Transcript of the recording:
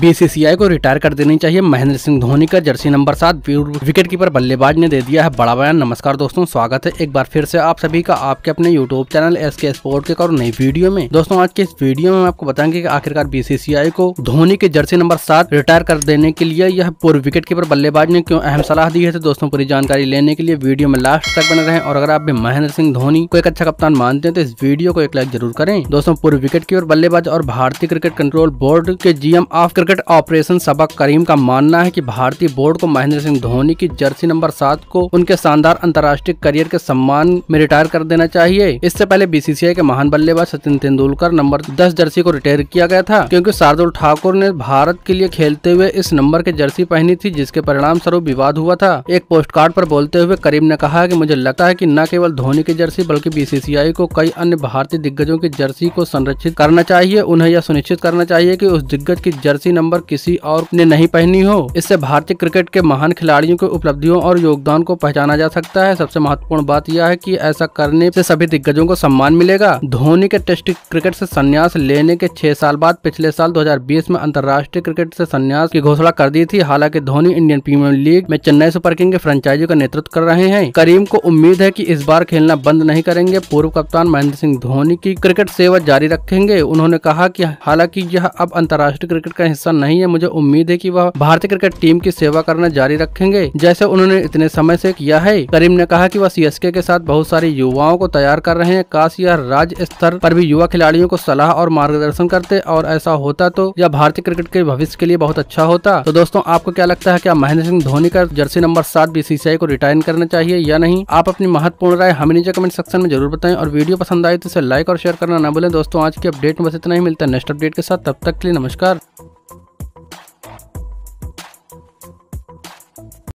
BCCI को retire कर देनी चाहिए महेंद्र सिंह धोनी का जर्सी नंबर सात विकेट कीपर बल्लेबाज ने दे दिया है बड़ा बयान नमस्कार दोस्तों स्वागत है एक बार फिर से आप सभी का आपके अपने YouTube channel S K sport के और नई वीडियो में दोस्तों आज के इस वीडियो में आपको बताएंगे की आखिरकार बीसीसीआई को धोनी के जर्सी नंबर सात रिटायर कर देने के लिए यह पूर्व विकेट कीपर बल्लेबाज ने क्यों अहम सलाह दी है तो दोस्तों पूरी जानकारी लेने के लिए वीडियो में लास्ट तक बने रहे और अगर आप भी महेंद्र सिंह धोनी को एक अच्छा कप्तान मानते हैं तो इस वीडियो को एक लाइक जरूर करें दोस्तों पूर्व विकेट कीपर बल्लेबाज और भारतीय क्रिकेट कंट्रोल बोर्ड के GM of cricket operation Saba Karim का मानना है कि भारतीय बोर्ड को महेंद्र सिंह धोनी की जर्सी नंबर सात को उनके शानदार अंतर्राष्ट्रीय करियर के सम्मान में रिटायर कर देना चाहिए इससे पहले बीसीसीआई के महान बल्लेबाज सचिन तेंदुलकर नंबर दस जर्सी को रिटायर किया गया था क्योंकि शार्दुल ठाकुर ने भारत के लिए खेलते हुए इस नंबर की जर्सी पहनी थी जिसके परिणाम स्वरूप विवाद हुआ था एक पोस्ट कार्ड आरोप बोलते हुए करीम ने कहा की मुझे लगता है की न केवल धोनी की जर्सी बल्कि बीसीसीआई को कई अन्य भारतीय दिग्गजों की जर्सी को संरक्षित करना चाहिए उन्हें यह सुनिश्चित करना चाहिए की उस दिग्गज की जर्सी नंबर किसी और ने नहीं पहनी हो इससे भारतीय क्रिकेट के महान खिलाड़ियों की उपलब्धियों और योगदान को पहचाना जा सकता है सबसे महत्वपूर्ण बात यह है की ऐसा करने से सभी दिग्गजों को सम्मान मिलेगा धोनी के टेस्ट क्रिकेट से संन्यास लेने के छह साल बाद पिछले साल 2020 में अंतर्राष्ट्रीय क्रिकेट से संन्यास की घोषणा कर दी थी हालांकि धोनी इंडियन प्रीमियर लीग में चेन्नई सुपर किंग के फ्रेंचाइजी का नेतृत्व कर रहे हैं करीम को उम्मीद है की इस बार खेलना बंद नहीं करेंगे पूर्व कप्तान महेंद्र सिंह धोनी की क्रिकेट सेवा जारी रखेंगे उन्होंने कहा की हालांकि यह अब अंतर्राष्ट्रीय क्रिकेट का हिस्सा ऐसा नहीं है मुझे उम्मीद है कि वह भारतीय क्रिकेट टीम की सेवा करना जारी रखेंगे जैसे उन्होंने इतने समय से किया है करीम ने कहा कि वह सीएसके के साथ बहुत सारे युवाओं को तैयार कर रहे हैं काश यह राज्य स्तर पर भी युवा खिलाड़ियों को सलाह और मार्गदर्शन करते और ऐसा होता तो यह भारतीय क्रिकेट के भविष्य के लिए बहुत अच्छा होता तो दोस्तों आपको क्या लगता है क्या महेंद्र सिंह धोनी का जर्सी नंबर सात बीसीसीआई को रिटायर करना चाहिए या नहीं आप अपनी महत्वपूर्ण राय हमें नीचे कमेंट सेक्शन में जरूर बताएं और वीडियो पसंद आए तो इसे लाइक और शेयर करना न भूलें दोस्तों आज की अपडेट में बस इतना ही मिलता है नेक्स्ट अपडेट के साथ तब तक के लिए नमस्कार